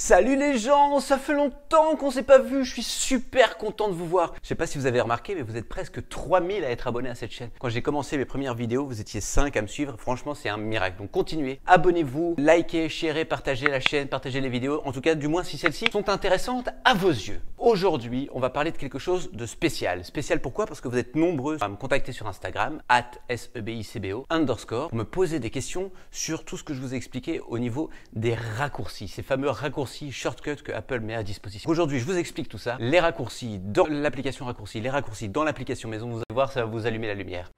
Salut les gens, ça fait longtemps qu'on s'est pas vu, je suis super content de vous voir. Je sais pas si vous avez remarqué, mais vous êtes presque 3000 à être abonnés à cette chaîne. Quand j'ai commencé mes premières vidéos, vous étiez 5 à me suivre, franchement c'est un miracle. Donc continuez, abonnez-vous, likez, sharez, partagez la chaîne, partagez les vidéos, en tout cas du moins si celles-ci sont intéressantes à vos yeux. Aujourd'hui, on va parler de quelque chose de spécial. Spécial pourquoi Parce que vous êtes nombreux à me contacter sur Instagram, at sebicbo, underscore, pour me poser des questions sur tout ce que je vous ai expliqué au niveau des raccourcis, ces fameux raccourcis shortcut que Apple met à disposition. Aujourd'hui, je vous explique tout ça. Les raccourcis dans l'application raccourci, les raccourcis dans l'application maison. Vous allez voir, ça va vous allumer la lumière.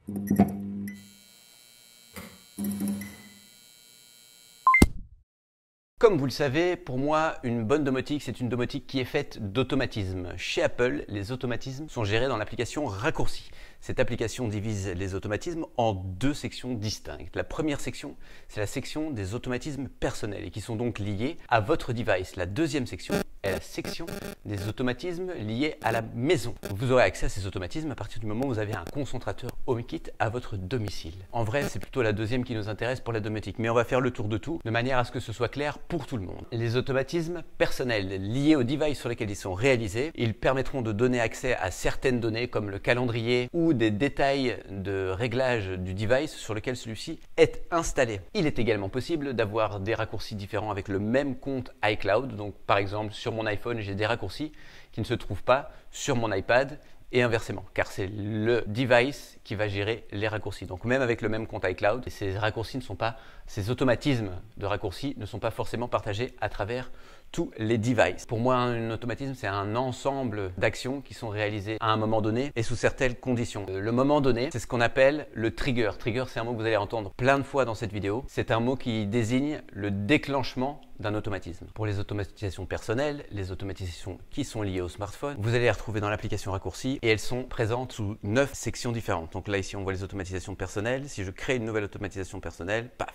Comme vous le savez, pour moi, une bonne domotique, c'est une domotique qui est faite d'automatismes. Chez Apple, les automatismes sont gérés dans l'application Raccourci. Cette application divise les automatismes en deux sections distinctes. La première section, c'est la section des automatismes personnels et qui sont donc liés à votre device. La deuxième section, la euh, section des automatismes liés à la maison. Vous aurez accès à ces automatismes à partir du moment où vous avez un concentrateur HomeKit à votre domicile. En vrai, c'est plutôt la deuxième qui nous intéresse pour la domotique, mais on va faire le tour de tout de manière à ce que ce soit clair pour tout le monde. Les automatismes personnels liés au device sur lequel ils sont réalisés, ils permettront de donner accès à certaines données comme le calendrier ou des détails de réglage du device sur lequel celui-ci est installé. Il est également possible d'avoir des raccourcis différents avec le même compte iCloud, donc par exemple sur mon iPhone, j'ai des raccourcis qui ne se trouvent pas sur mon iPad et inversement, car c'est le device qui va gérer les raccourcis. Donc même avec le même compte iCloud, ces raccourcis ne sont pas, ces automatismes de raccourcis ne sont pas forcément partagés à travers tous les devices. Pour moi, un automatisme, c'est un ensemble d'actions qui sont réalisées à un moment donné et sous certaines conditions. Euh, le moment donné, c'est ce qu'on appelle le trigger. Trigger, c'est un mot que vous allez entendre plein de fois dans cette vidéo. C'est un mot qui désigne le déclenchement d'un automatisme. Pour les automatisations personnelles, les automatisations qui sont liées au smartphone, vous allez les retrouver dans l'application raccourcie et elles sont présentes sous neuf sections différentes. Donc là, ici, on voit les automatisations personnelles. Si je crée une nouvelle automatisation personnelle, paf,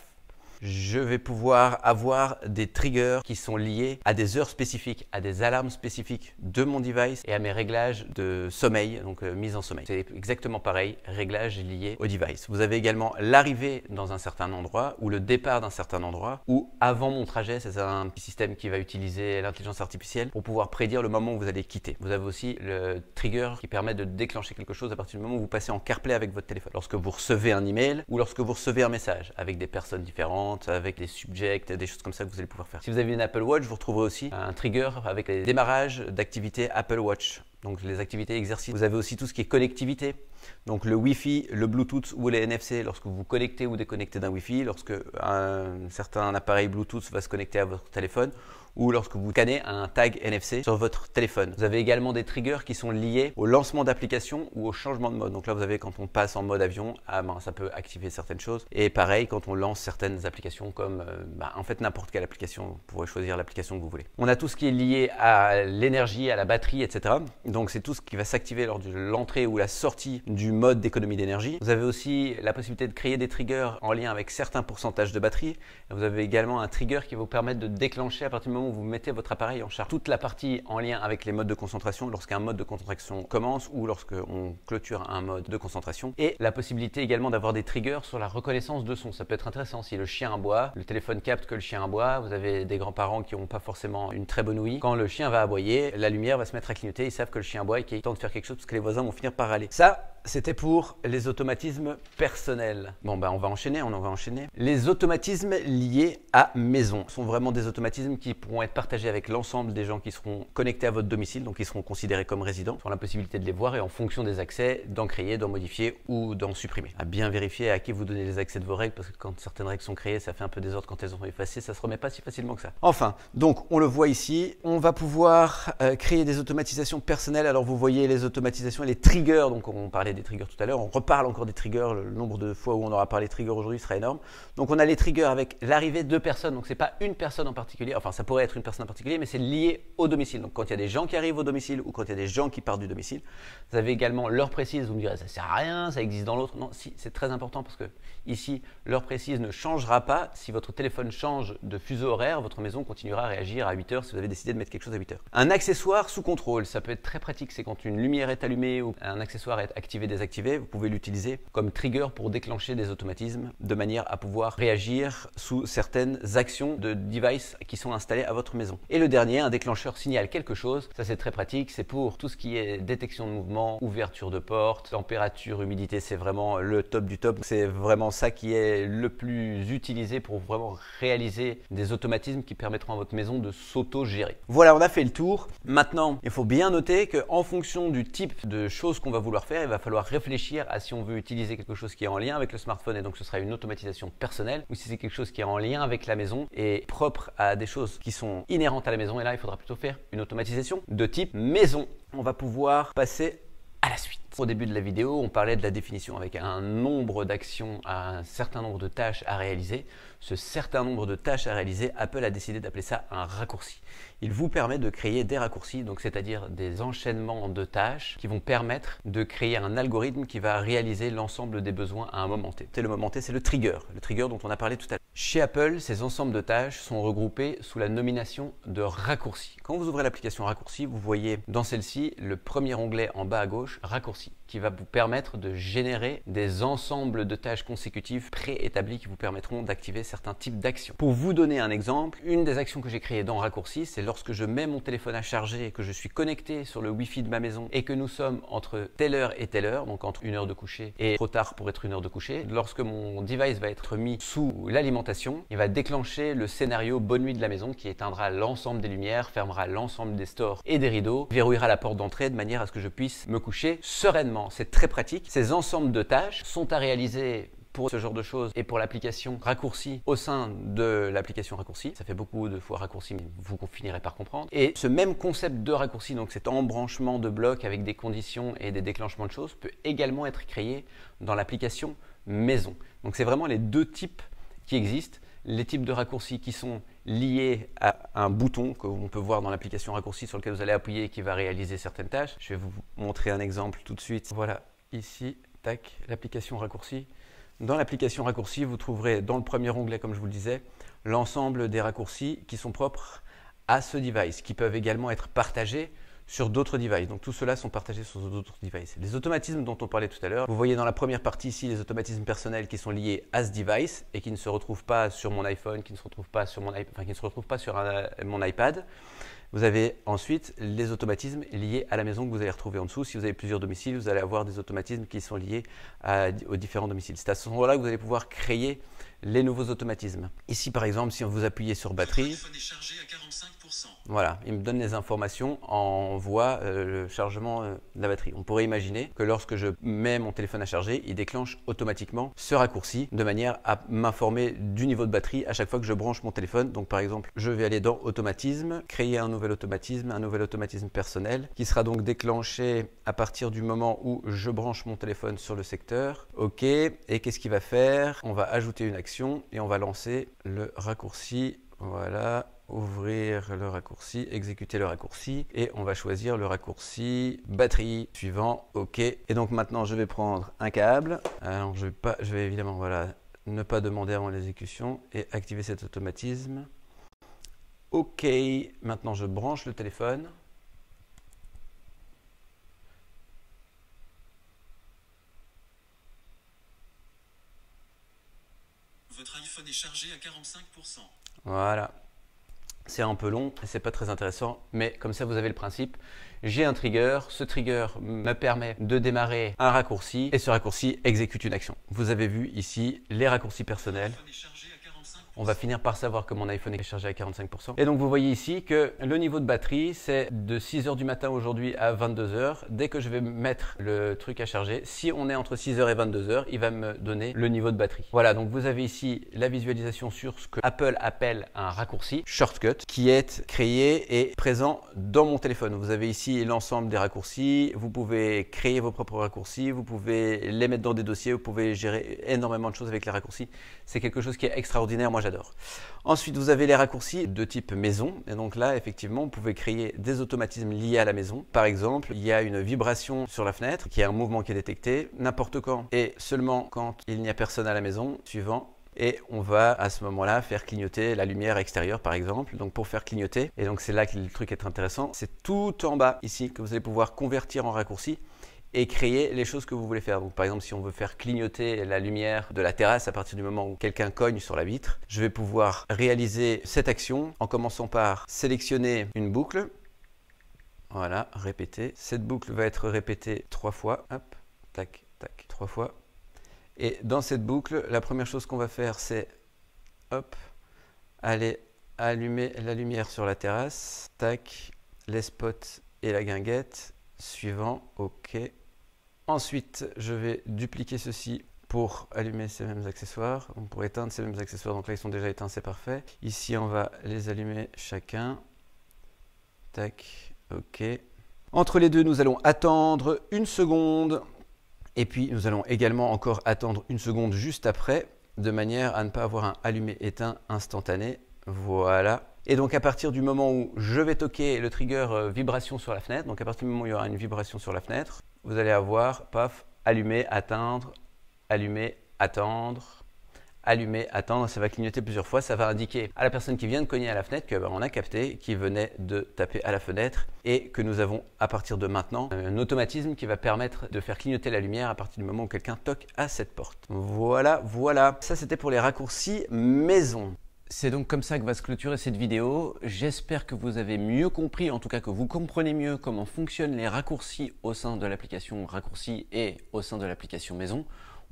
je vais pouvoir avoir des triggers qui sont liés à des heures spécifiques, à des alarmes spécifiques de mon device et à mes réglages de sommeil, donc euh, mise en sommeil. C'est exactement pareil, réglages liés au device. Vous avez également l'arrivée dans un certain endroit ou le départ d'un certain endroit ou avant mon trajet, c'est un petit système qui va utiliser l'intelligence artificielle pour pouvoir prédire le moment où vous allez quitter. Vous avez aussi le trigger qui permet de déclencher quelque chose à partir du moment où vous passez en CarPlay avec votre téléphone. Lorsque vous recevez un email ou lorsque vous recevez un message avec des personnes différentes avec les subjects, des choses comme ça que vous allez pouvoir faire. Si vous avez une Apple Watch, vous retrouverez aussi un trigger avec les démarrages d'activités Apple Watch. Donc les activités exercices. Vous avez aussi tout ce qui est connectivité. Donc le Wi-Fi, le Bluetooth ou les NFC lorsque vous connectez ou déconnectez d'un Wi-Fi, lorsque un certain appareil Bluetooth va se connecter à votre téléphone ou lorsque vous cannez un tag NFC sur votre téléphone. Vous avez également des triggers qui sont liés au lancement d'applications ou au changement de mode. Donc là, vous avez quand on passe en mode avion, ah ben, ça peut activer certaines choses. Et pareil, quand on lance certaines applications comme euh, bah, en fait n'importe quelle application, vous pourrez choisir l'application que vous voulez. On a tout ce qui est lié à l'énergie, à la batterie, etc. Donc c'est tout ce qui va s'activer lors de l'entrée ou la sortie du mode d'économie d'énergie. Vous avez aussi la possibilité de créer des triggers en lien avec certains pourcentages de batterie. Vous avez également un trigger qui vous permet de déclencher à partir du moment où vous mettez votre appareil en charge. Toute la partie en lien avec les modes de concentration, lorsqu'un mode de concentration commence ou lorsqu'on clôture un mode de concentration. Et la possibilité également d'avoir des triggers sur la reconnaissance de son. Ça peut être intéressant si le chien aboie, le téléphone capte que le chien aboie, vous avez des grands-parents qui n'ont pas forcément une très bonne ouïe. Quand le chien va aboyer, la lumière va se mettre à clignoter, ils savent que le chien aboie et qu'il est temps de faire quelque chose parce que les voisins vont finir par aller. Ça, c'était pour les automatismes personnels. Bon, ben on va enchaîner, on en va enchaîner. Les automatismes liés à maison sont vraiment des automatismes qui pourront être partagés avec l'ensemble des gens qui seront connectés à votre domicile, donc qui seront considérés comme résidents, sur la possibilité de les voir et en fonction des accès, d'en créer, d'en modifier ou d'en supprimer. À bien vérifier à qui vous donnez les accès de vos règles, parce que quand certaines règles sont créées, ça fait un peu désordre quand elles sont effacées, ça se remet pas si facilement que ça. Enfin, donc on le voit ici, on va pouvoir euh, créer des automatisations personnelles. Alors vous voyez les automatisations et les triggers, donc on parlait des triggers tout à l'heure. On reparle encore des triggers. Le nombre de fois où on aura parlé triggers aujourd'hui sera énorme. Donc on a les triggers avec l'arrivée de personnes. Donc ce n'est pas une personne en particulier. Enfin, ça pourrait être une personne en particulier, mais c'est lié au domicile. Donc quand il y a des gens qui arrivent au domicile ou quand il y a des gens qui partent du domicile. Vous avez également l'heure précise. Vous me direz, ça sert à rien, ça existe dans l'autre. Non, si, c'est très important parce que ici, l'heure précise ne changera pas. Si votre téléphone change de fuseau horaire, votre maison continuera à réagir à 8 heures si vous avez décidé de mettre quelque chose à 8 heures. Un accessoire sous contrôle, ça peut être très pratique. C'est quand une lumière est allumée ou un accessoire est activé désactiver, vous pouvez l'utiliser comme trigger pour déclencher des automatismes de manière à pouvoir réagir sous certaines actions de device qui sont installés à votre maison. Et le dernier, un déclencheur signale quelque chose. Ça, c'est très pratique. C'est pour tout ce qui est détection de mouvement, ouverture de porte, température, humidité. C'est vraiment le top du top. C'est vraiment ça qui est le plus utilisé pour vraiment réaliser des automatismes qui permettront à votre maison de s'auto-gérer. Voilà, on a fait le tour. Maintenant, il faut bien noter qu'en fonction du type de choses qu'on va vouloir faire, il va falloir réfléchir à si on veut utiliser quelque chose qui est en lien avec le smartphone et donc ce sera une automatisation personnelle ou si c'est quelque chose qui est en lien avec la maison et propre à des choses qui sont inhérentes à la maison. Et là, il faudra plutôt faire une automatisation de type maison. On va pouvoir passer à la suite. Au début de la vidéo, on parlait de la définition avec un nombre d'actions à un certain nombre de tâches à réaliser. Ce certain nombre de tâches à réaliser, Apple a décidé d'appeler ça un raccourci. Il vous permet de créer des raccourcis, donc c'est-à-dire des enchaînements de tâches qui vont permettre de créer un algorithme qui va réaliser l'ensemble des besoins à un moment T. le moment T, c'est le trigger, le trigger dont on a parlé tout à l'heure. Chez Apple, ces ensembles de tâches sont regroupés sous la nomination de raccourcis. Quand vous ouvrez l'application raccourci, vous voyez dans celle-ci le premier onglet en bas à gauche, raccourci qui va vous permettre de générer des ensembles de tâches consécutives préétablies qui vous permettront d'activer certains types d'actions. Pour vous donner un exemple, une des actions que j'ai créées dans Raccourci, c'est lorsque je mets mon téléphone à charger et que je suis connecté sur le Wi-Fi de ma maison et que nous sommes entre telle heure et telle heure, donc entre une heure de coucher et trop tard pour être une heure de coucher, lorsque mon device va être mis sous l'alimentation, il va déclencher le scénario bonne nuit de la maison qui éteindra l'ensemble des lumières, fermera l'ensemble des stores et des rideaux, verrouillera la porte d'entrée de manière à ce que je puisse me coucher sereinement c'est très pratique. Ces ensembles de tâches sont à réaliser pour ce genre de choses et pour l'application raccourci au sein de l'application raccourci. Ça fait beaucoup de fois raccourci, mais vous finirez par comprendre. Et ce même concept de raccourci, donc cet embranchement de blocs avec des conditions et des déclenchements de choses, peut également être créé dans l'application maison. Donc c'est vraiment les deux types qui existent les types de raccourcis qui sont liés à un bouton que on peut voir dans l'application raccourci sur lequel vous allez appuyer et qui va réaliser certaines tâches. Je vais vous montrer un exemple tout de suite. Voilà, ici, tac, l'application raccourci. Dans l'application raccourci, vous trouverez dans le premier onglet, comme je vous le disais, l'ensemble des raccourcis qui sont propres à ce device, qui peuvent également être partagés sur d'autres devices. Donc tout cela sont partagés sur d'autres devices. Les automatismes dont on parlait tout à l'heure, vous voyez dans la première partie ici les automatismes personnels qui sont liés à ce device et qui ne se retrouvent pas sur mon iPhone, qui ne se retrouvent pas sur mon, iPad. Vous avez ensuite les automatismes liés à la maison que vous allez retrouver en dessous. Si vous avez plusieurs domiciles, vous allez avoir des automatismes qui sont liés aux différents domiciles. C'est à ce moment-là que vous allez pouvoir créer les nouveaux automatismes. Ici, par exemple, si on vous appuyez sur batterie, voilà, il me donne les informations en voie euh, le chargement euh, de la batterie. On pourrait imaginer que lorsque je mets mon téléphone à charger, il déclenche automatiquement ce raccourci de manière à m'informer du niveau de batterie à chaque fois que je branche mon téléphone. Donc, par exemple, je vais aller dans automatisme, créer un nouvel automatisme, un nouvel automatisme personnel qui sera donc déclenché à partir du moment où je branche mon téléphone sur le secteur. OK, et qu'est-ce qu'il va faire On va ajouter une action et on va lancer le raccourci. Voilà, ouvrir le raccourci, exécuter le raccourci et on va choisir le raccourci batterie suivant OK. Et donc maintenant je vais prendre un câble. Alors je vais pas je vais évidemment voilà ne pas demander avant l'exécution et activer cet automatisme. OK, maintenant je branche le téléphone. à 45%. Voilà. C'est un peu long et c'est pas très intéressant, mais comme ça vous avez le principe. J'ai un trigger, ce trigger me permet de démarrer un raccourci et ce raccourci exécute une action. Vous avez vu ici les raccourcis personnels. On va finir par savoir que mon iPhone est chargé à 45%. Et donc vous voyez ici que le niveau de batterie, c'est de 6h du matin aujourd'hui à 22h. Dès que je vais mettre le truc à charger, si on est entre 6h et 22h, il va me donner le niveau de batterie. Voilà, donc vous avez ici la visualisation sur ce que Apple appelle un raccourci, shortcut, qui est créé et présent dans mon téléphone. Vous avez ici l'ensemble des raccourcis, vous pouvez créer vos propres raccourcis, vous pouvez les mettre dans des dossiers, vous pouvez gérer énormément de choses avec les raccourcis. C'est quelque chose qui est extraordinaire. Moi, Ensuite, vous avez les raccourcis de type maison. Et donc là, effectivement, vous pouvez créer des automatismes liés à la maison. Par exemple, il y a une vibration sur la fenêtre qui est un mouvement qui est détecté n'importe quand et seulement quand il n'y a personne à la maison. Suivant, et on va à ce moment-là faire clignoter la lumière extérieure par exemple. Donc pour faire clignoter, et donc c'est là que le truc est intéressant, c'est tout en bas ici que vous allez pouvoir convertir en raccourci et créer les choses que vous voulez faire. Donc, par exemple, si on veut faire clignoter la lumière de la terrasse à partir du moment où quelqu'un cogne sur la vitre, je vais pouvoir réaliser cette action en commençant par sélectionner une boucle. Voilà, répéter. Cette boucle va être répétée trois fois. Hop, tac, tac, trois fois. Et dans cette boucle, la première chose qu'on va faire, c'est hop, aller allumer la lumière sur la terrasse. Tac, les spots et la guinguette Suivant, OK. Ensuite, je vais dupliquer ceci pour allumer ces mêmes accessoires, pour éteindre ces mêmes accessoires. Donc là, ils sont déjà éteints, c'est parfait. Ici, on va les allumer chacun. Tac, OK. Entre les deux, nous allons attendre une seconde. Et puis, nous allons également encore attendre une seconde juste après, de manière à ne pas avoir un allumé-éteint instantané. Voilà. Et donc à partir du moment où je vais toquer le trigger euh, vibration sur la fenêtre, donc à partir du moment où il y aura une vibration sur la fenêtre, vous allez avoir, paf, allumer, atteindre, allumer, attendre, allumer, attendre, ça va clignoter plusieurs fois, ça va indiquer à la personne qui vient de cogner à la fenêtre qu'on bah, a capté qu'il venait de taper à la fenêtre et que nous avons à partir de maintenant un automatisme qui va permettre de faire clignoter la lumière à partir du moment où quelqu'un toque à cette porte. Voilà, voilà. Ça c'était pour les raccourcis maison. C'est donc comme ça que va se clôturer cette vidéo. J'espère que vous avez mieux compris, en tout cas que vous comprenez mieux comment fonctionnent les raccourcis au sein de l'application raccourci et au sein de l'application maison.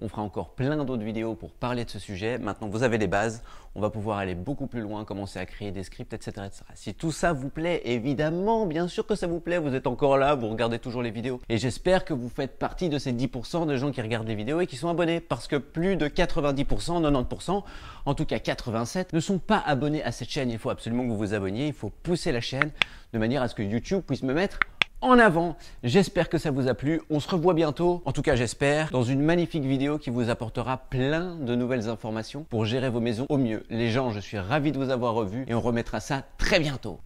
On fera encore plein d'autres vidéos pour parler de ce sujet. Maintenant, vous avez les bases. On va pouvoir aller beaucoup plus loin, commencer à créer des scripts, etc., Si tout ça vous plaît, évidemment, bien sûr que ça vous plaît. Vous êtes encore là, vous regardez toujours les vidéos. Et j'espère que vous faites partie de ces 10% de gens qui regardent les vidéos et qui sont abonnés. Parce que plus de 90%, 90%, en tout cas 87%, ne sont pas abonnés à cette chaîne. Il faut absolument que vous vous abonniez. Il faut pousser la chaîne de manière à ce que YouTube puisse me mettre en avant. J'espère que ça vous a plu. On se revoit bientôt, en tout cas j'espère, dans une magnifique vidéo qui vous apportera plein de nouvelles informations pour gérer vos maisons au mieux. Les gens, je suis ravi de vous avoir revu et on remettra ça très bientôt.